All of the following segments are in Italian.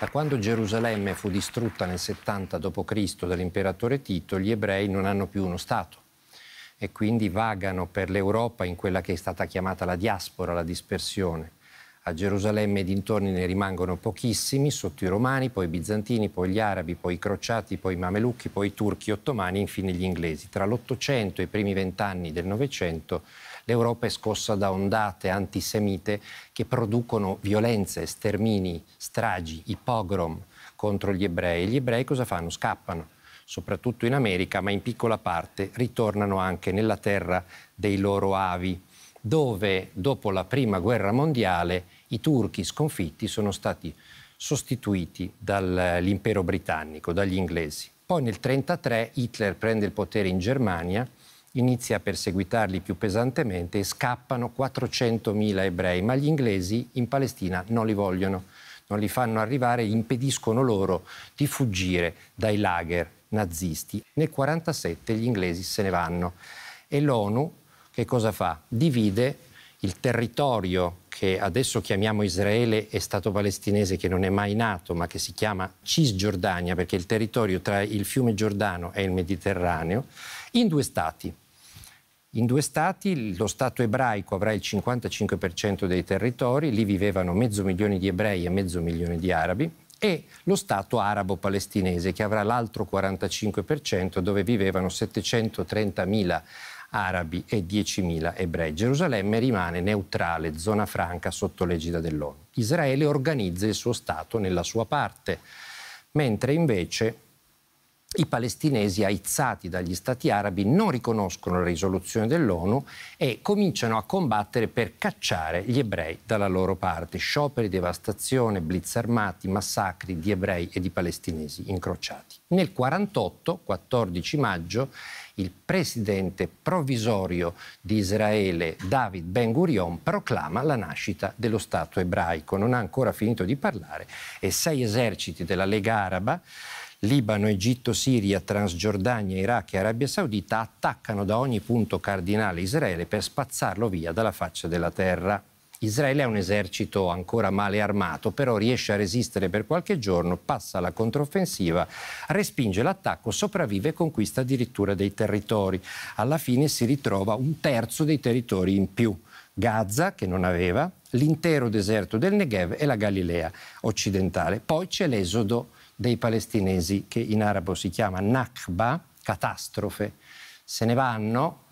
Da quando Gerusalemme fu distrutta nel 70 d.C. dall'imperatore Tito, gli ebrei non hanno più uno Stato e quindi vagano per l'Europa in quella che è stata chiamata la diaspora, la dispersione. A Gerusalemme e dintorni ne rimangono pochissimi, sotto i romani, poi i bizantini, poi gli arabi, poi i crociati, poi i mamelucchi, poi i turchi, gli ottomani infine gli inglesi. Tra l'Ottocento e i primi vent'anni del Novecento L'Europa è scossa da ondate antisemite che producono violenze, stermini, stragi, i pogrom contro gli ebrei. E gli ebrei cosa fanno? Scappano soprattutto in America, ma in piccola parte ritornano anche nella terra dei loro avi, dove dopo la Prima Guerra Mondiale i turchi sconfitti sono stati sostituiti dall'impero britannico, dagli inglesi. Poi nel 1933 Hitler prende il potere in Germania inizia a perseguitarli più pesantemente e scappano 400.000 ebrei, ma gli inglesi in Palestina non li vogliono, non li fanno arrivare, impediscono loro di fuggire dai lager nazisti. Nel 1947 gli inglesi se ne vanno e l'ONU che cosa fa? Divide il territorio che adesso chiamiamo Israele e Stato palestinese che non è mai nato ma che si chiama Cisgiordania perché è il territorio tra il fiume Giordano e il Mediterraneo, in due stati, in due stati lo Stato ebraico avrà il 55% dei territori, lì vivevano mezzo milione di ebrei e mezzo milione di arabi, e lo Stato arabo-palestinese che avrà l'altro 45% dove vivevano 730.000 arabi e 10.000 ebrei. Gerusalemme rimane neutrale, zona franca sotto l'egida dell'ONU. Israele organizza il suo Stato nella sua parte, mentre invece i palestinesi aizzati dagli stati arabi non riconoscono la risoluzione dell'ONU e cominciano a combattere per cacciare gli ebrei dalla loro parte. Scioperi, devastazione, blitz armati, massacri di ebrei e di palestinesi incrociati. Nel 1948, 14 maggio, il presidente provvisorio di Israele David Ben Gurion proclama la nascita dello Stato ebraico. Non ha ancora finito di parlare e sei eserciti della Lega Araba Libano, Egitto, Siria, Transgiordania, Iraq e Arabia Saudita attaccano da ogni punto cardinale Israele per spazzarlo via dalla faccia della terra. Israele ha un esercito ancora male armato, però riesce a resistere per qualche giorno, passa la controffensiva, respinge l'attacco, sopravvive e conquista addirittura dei territori. Alla fine si ritrova un terzo dei territori in più. Gaza, che non aveva, l'intero deserto del Negev e la Galilea occidentale. Poi c'è l'esodo dei palestinesi, che in arabo si chiama Nakba, catastrofe, se ne vanno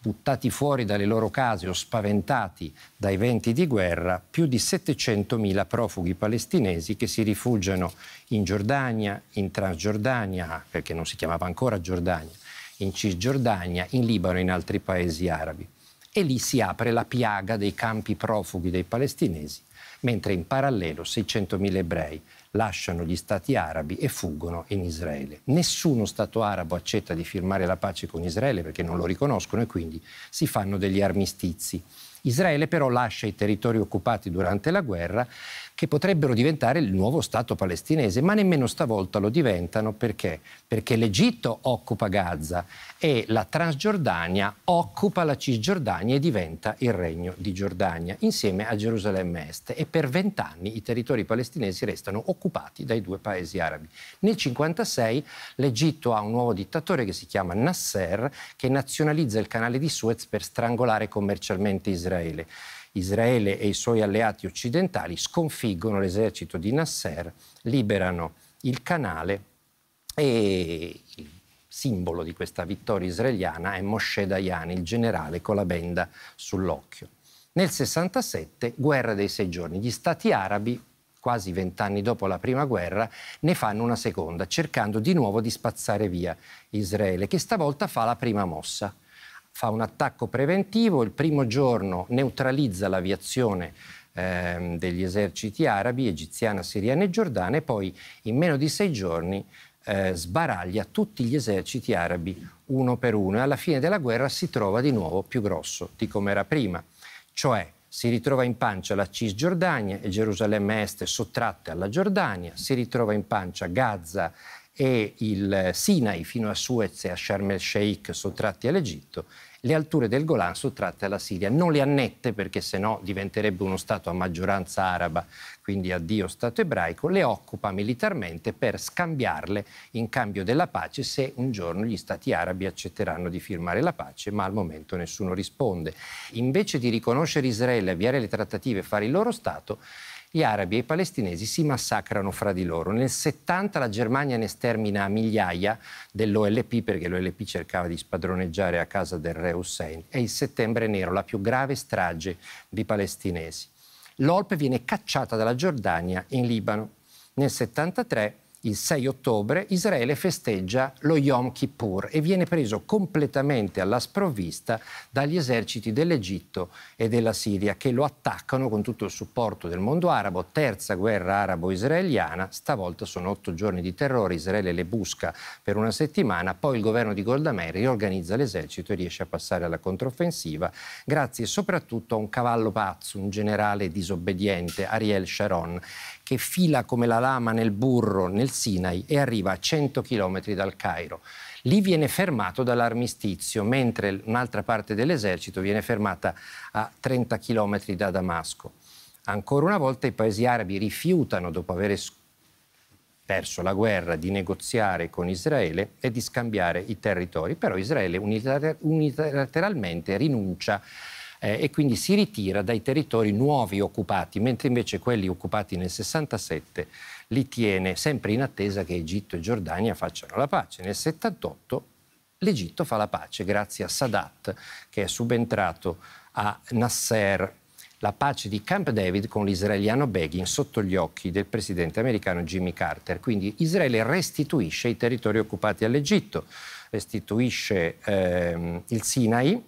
buttati fuori dalle loro case o spaventati dai venti di guerra, più di 700.000 profughi palestinesi che si rifugiano in Giordania, in Transgiordania, perché non si chiamava ancora Giordania, in Cisgiordania, in Libano e in altri paesi arabi e lì si apre la piaga dei campi profughi dei palestinesi, mentre in parallelo 600.000 ebrei lasciano gli stati arabi e fuggono in Israele. Nessuno Stato arabo accetta di firmare la pace con Israele perché non lo riconoscono e quindi si fanno degli armistizi. Israele però lascia i territori occupati durante la guerra che potrebbero diventare il nuovo Stato palestinese, ma nemmeno stavolta lo diventano perché? Perché l'Egitto occupa Gaza e la Transgiordania occupa la Cisgiordania e diventa il Regno di Giordania insieme a Gerusalemme Est e per vent'anni i territori palestinesi restano occupati dai due paesi arabi. Nel 1956 l'Egitto ha un nuovo dittatore che si chiama Nasser che nazionalizza il canale di Suez per strangolare commercialmente Israele. Israele e i suoi alleati occidentali sconfiggono l'esercito di Nasser, liberano il canale e il simbolo di questa vittoria israeliana è Moshe Dayan, il generale con la benda sull'occhio. Nel 67, guerra dei sei giorni, gli stati arabi quasi vent'anni dopo la prima guerra, ne fanno una seconda, cercando di nuovo di spazzare via Israele, che stavolta fa la prima mossa fa un attacco preventivo, il primo giorno neutralizza l'aviazione eh, degli eserciti arabi, egiziana, siriana e giordana e poi in meno di sei giorni eh, sbaraglia tutti gli eserciti arabi uno per uno e alla fine della guerra si trova di nuovo più grosso di come era prima, cioè si ritrova in pancia la Cisgiordania e Gerusalemme Est sottratte alla Giordania, si ritrova in pancia Gaza e il Sinai fino a Suez e a Sharm el-Sheikh sottratti all'Egitto le alture del Golan sottratte alla Siria. Non le annette perché sennò diventerebbe uno Stato a maggioranza araba, quindi addio Stato ebraico, le occupa militarmente per scambiarle in cambio della pace se un giorno gli Stati arabi accetteranno di firmare la pace, ma al momento nessuno risponde. Invece di riconoscere Israele, avviare le trattative e fare il loro Stato, gli arabi e i palestinesi si massacrano fra di loro. Nel 70 la Germania ne stermina migliaia dell'OLP perché l'OLP cercava di spadroneggiare a casa del re Hussein. È il settembre nero, la più grave strage di palestinesi. L'OLP viene cacciata dalla Giordania in Libano. Nel 73 il 6 ottobre Israele festeggia lo Yom Kippur e viene preso completamente alla sprovvista dagli eserciti dell'Egitto e della Siria che lo attaccano con tutto il supporto del mondo arabo, terza guerra arabo-israeliana, stavolta sono otto giorni di terrore, Israele le busca per una settimana, poi il governo di Golda Meir riorganizza l'esercito e riesce a passare alla controffensiva grazie soprattutto a un cavallo pazzo, un generale disobbediente, Ariel Sharon, che fila come la lama nel burro nel Sinai e arriva a 100 km dal Cairo. Lì viene fermato dall'armistizio, mentre un'altra parte dell'esercito viene fermata a 30 km da Damasco. Ancora una volta i paesi arabi rifiutano, dopo aver perso la guerra, di negoziare con Israele e di scambiare i territori, però Israele unilateralmente rinuncia a eh, e quindi si ritira dai territori nuovi occupati, mentre invece quelli occupati nel 67 li tiene sempre in attesa che Egitto e Giordania facciano la pace. Nel 78 l'Egitto fa la pace grazie a Sadat che è subentrato a Nasser la pace di Camp David con l'israeliano Begin sotto gli occhi del presidente americano Jimmy Carter. Quindi Israele restituisce i territori occupati all'Egitto, restituisce ehm, il Sinai,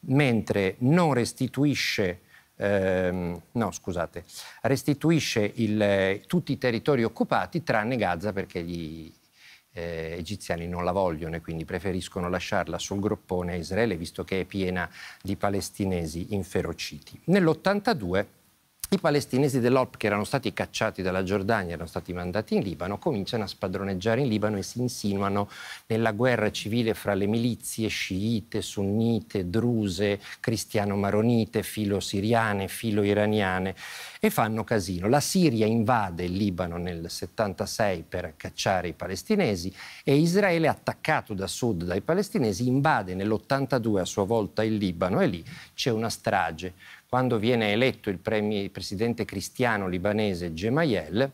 mentre non restituisce, ehm, no, scusate, restituisce il, tutti i territori occupati tranne Gaza perché gli eh, egiziani non la vogliono e quindi preferiscono lasciarla sul groppone a Israele visto che è piena di palestinesi inferociti. Nell'82 i palestinesi dell'OP che erano stati cacciati dalla Giordania, erano stati mandati in Libano, cominciano a spadroneggiare in Libano e si insinuano nella guerra civile fra le milizie sciite, sunnite, druse, cristiano-maronite, filo-siriane, filo-iraniane e fanno casino. La Siria invade il Libano nel 76 per cacciare i palestinesi e Israele, attaccato da sud dai palestinesi, invade nell'82 a sua volta il Libano e lì c'è una strage quando viene eletto il, premier, il presidente cristiano libanese Gemayel,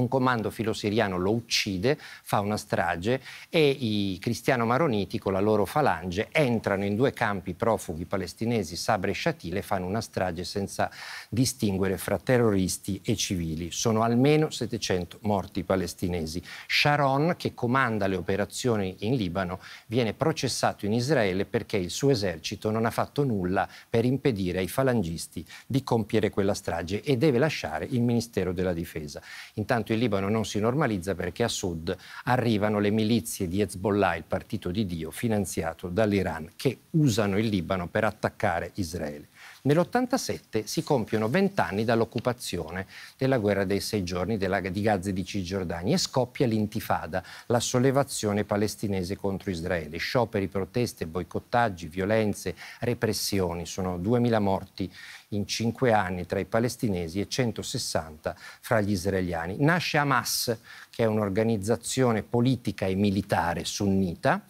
un comando filosiriano lo uccide, fa una strage e i cristiano-maroniti con la loro falange entrano in due campi profughi palestinesi, Sabre e Shatile, fanno una strage senza distinguere fra terroristi e civili. Sono almeno 700 morti palestinesi. Sharon, che comanda le operazioni in Libano, viene processato in Israele perché il suo esercito non ha fatto nulla per impedire ai falangisti di compiere quella strage e deve lasciare il Ministero della Difesa. Intanto Intanto il Libano non si normalizza perché a sud arrivano le milizie di Hezbollah, il partito di Dio finanziato dall'Iran, che usano il Libano per attaccare Israele. Nell'87 si compiono vent'anni dall'occupazione della guerra dei sei giorni della, di Gaza e di Cisgiordania e scoppia l'intifada, la sollevazione palestinese contro Israele. Scioperi, proteste, boicottaggi, violenze, repressioni. Sono 2.000 morti in cinque anni tra i palestinesi e 160 fra gli israeliani. Nasce Hamas, che è un'organizzazione politica e militare sunnita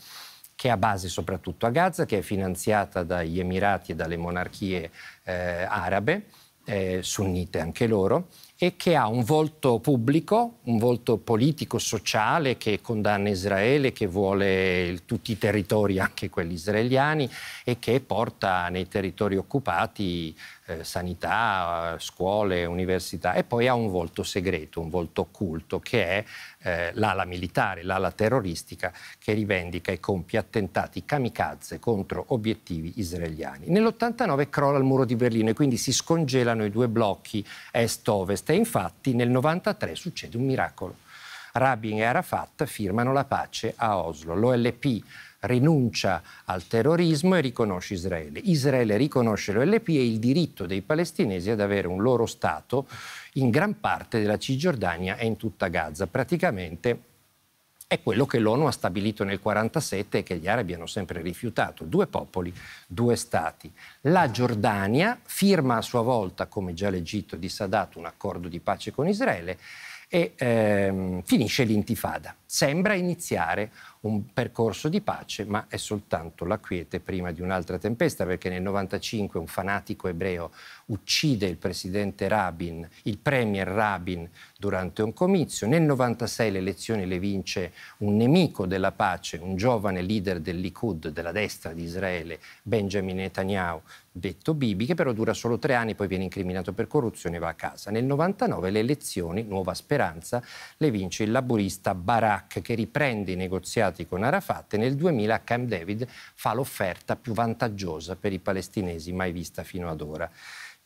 che ha base soprattutto a Gaza, che è finanziata dagli Emirati e dalle monarchie eh, arabe, eh, sunnite anche loro, e che ha un volto pubblico, un volto politico-sociale che condanna Israele, che vuole tutti i territori, anche quelli israeliani, e che porta nei territori occupati eh, sanità, scuole, università, e poi ha un volto segreto, un volto occulto, che è eh, l'ala militare, l'ala terroristica, che rivendica e compie attentati kamikaze contro obiettivi israeliani. Nell'89 crolla il muro di Berlino e quindi si scongelano i due blocchi est-ovest morte. Infatti nel 1993 succede un miracolo. Rabin e Arafat firmano la pace a Oslo. L'OLP rinuncia al terrorismo e riconosce Israele. Israele riconosce l'OLP e il diritto dei palestinesi ad avere un loro Stato in gran parte della Cisgiordania e in tutta Gaza. Praticamente è quello che l'ONU ha stabilito nel 1947 e che gli arabi hanno sempre rifiutato. Due popoli, due stati. La Giordania firma a sua volta, come già l'Egitto di Sadat, un accordo di pace con Israele e ehm, finisce l'intifada. Sembra iniziare un percorso di pace, ma è soltanto la quiete prima di un'altra tempesta, perché nel 1995 un fanatico ebreo uccide il presidente Rabin, il premier Rabin, durante un comizio. Nel 1996 le elezioni le vince un nemico della pace, un giovane leader del Likud, della destra di Israele, Benjamin Netanyahu, detto Bibi, che però dura solo tre anni, poi viene incriminato per corruzione e va a casa. Nel 99 le elezioni, Nuova Speranza, le vince il laburista Barak, che riprende i negoziati negoziati con Arafat e nel 2000 Camp David fa l'offerta più vantaggiosa per i palestinesi mai vista fino ad ora.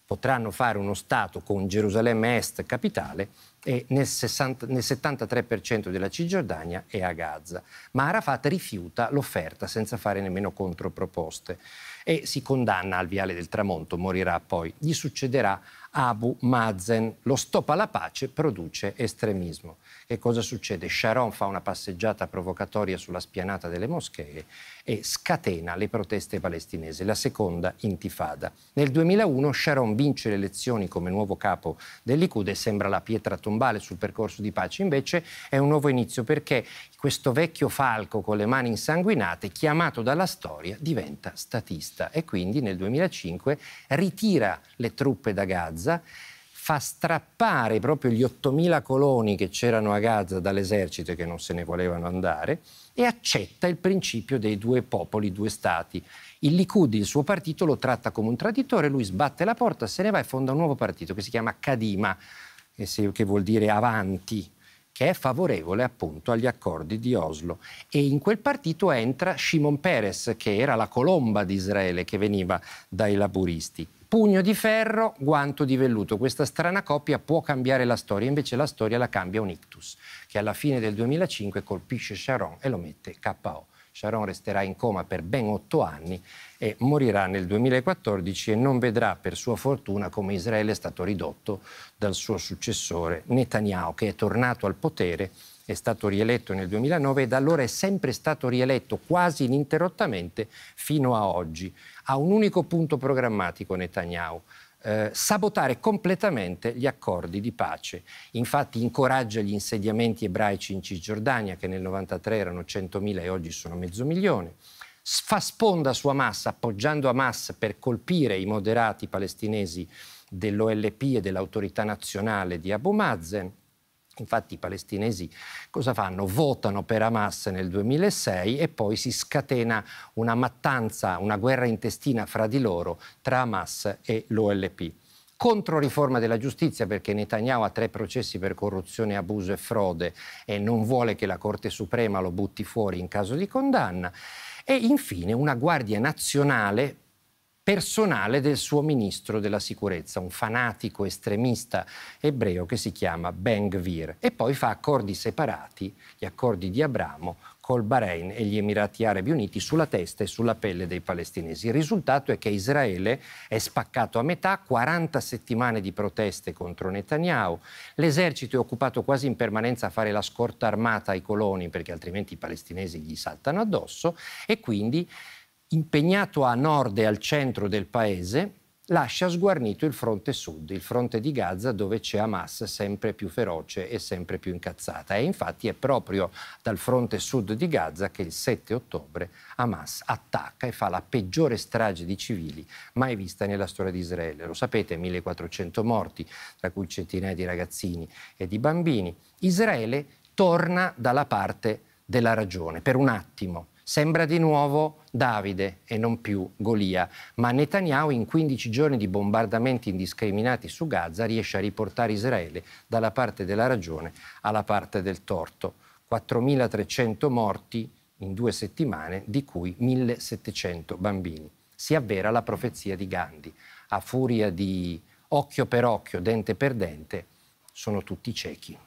Potranno fare uno Stato con Gerusalemme Est capitale e nel, 60, nel 73% della Cisgiordania e a Gaza. Ma Arafat rifiuta l'offerta senza fare nemmeno controproposte e si condanna al viale del tramonto, morirà poi. Gli succederà Abu Mazen, lo stop alla pace produce estremismo. Che cosa succede? Sharon fa una passeggiata provocatoria sulla spianata delle moschee e scatena le proteste palestinesi, la seconda intifada. Nel 2001 Sharon vince le elezioni come nuovo capo dell'Ikud e sembra la pietra tombale sul percorso di pace, invece è un nuovo inizio perché questo vecchio falco con le mani insanguinate, chiamato dalla storia, diventa statista e quindi nel 2005 ritira le truppe da Gaza Gaza, fa strappare proprio gli 8.000 coloni che c'erano a Gaza dall'esercito e che non se ne volevano andare e accetta il principio dei due popoli, due stati. Il Likud, il suo partito, lo tratta come un traditore, lui sbatte la porta, se ne va e fonda un nuovo partito che si chiama Kadima, che vuol dire avanti, che è favorevole appunto agli accordi di Oslo. E in quel partito entra Shimon Peres, che era la colomba di Israele, che veniva dai laburisti pugno di ferro, guanto di velluto. Questa strana coppia può cambiare la storia, invece la storia la cambia un ictus, che alla fine del 2005 colpisce Sharon e lo mette KO. Sharon resterà in coma per ben otto anni e morirà nel 2014 e non vedrà per sua fortuna come Israele è stato ridotto dal suo successore Netanyahu, che è tornato al potere è stato rieletto nel 2009 e da allora è sempre stato rieletto quasi ininterrottamente fino a oggi. Ha un unico punto programmatico Netanyahu. Eh, sabotare completamente gli accordi di pace. Infatti incoraggia gli insediamenti ebraici in Cisgiordania, che nel 1993 erano 100.000 e oggi sono mezzo milione, fa sponda su Hamas, appoggiando Hamas per colpire i moderati palestinesi dell'OLP e dell'autorità nazionale di Abu Mazen, Infatti i palestinesi cosa fanno? Votano per Hamas nel 2006 e poi si scatena una mattanza, una guerra intestina fra di loro tra Hamas e l'OLP. Contro riforma della giustizia perché Netanyahu ha tre processi per corruzione, abuso e frode e non vuole che la Corte Suprema lo butti fuori in caso di condanna. E infine una guardia nazionale personale del suo ministro della sicurezza, un fanatico estremista ebreo che si chiama Ben Gvir. E poi fa accordi separati, gli accordi di Abramo, col Bahrain e gli Emirati Arabi Uniti sulla testa e sulla pelle dei palestinesi. Il risultato è che Israele è spaccato a metà, 40 settimane di proteste contro Netanyahu, l'esercito è occupato quasi in permanenza a fare la scorta armata ai coloni perché altrimenti i palestinesi gli saltano addosso e quindi impegnato a nord e al centro del paese, lascia sguarnito il fronte sud, il fronte di Gaza dove c'è Hamas sempre più feroce e sempre più incazzata. E infatti è proprio dal fronte sud di Gaza che il 7 ottobre Hamas attacca e fa la peggiore strage di civili mai vista nella storia di Israele. Lo sapete, 1400 morti, tra cui centinaia di ragazzini e di bambini. Israele torna dalla parte della ragione per un attimo Sembra di nuovo Davide e non più Golia, ma Netanyahu in 15 giorni di bombardamenti indiscriminati su Gaza riesce a riportare Israele dalla parte della ragione alla parte del torto. 4.300 morti in due settimane, di cui 1.700 bambini. Si avvera la profezia di Gandhi. A furia di occhio per occhio, dente per dente, sono tutti ciechi.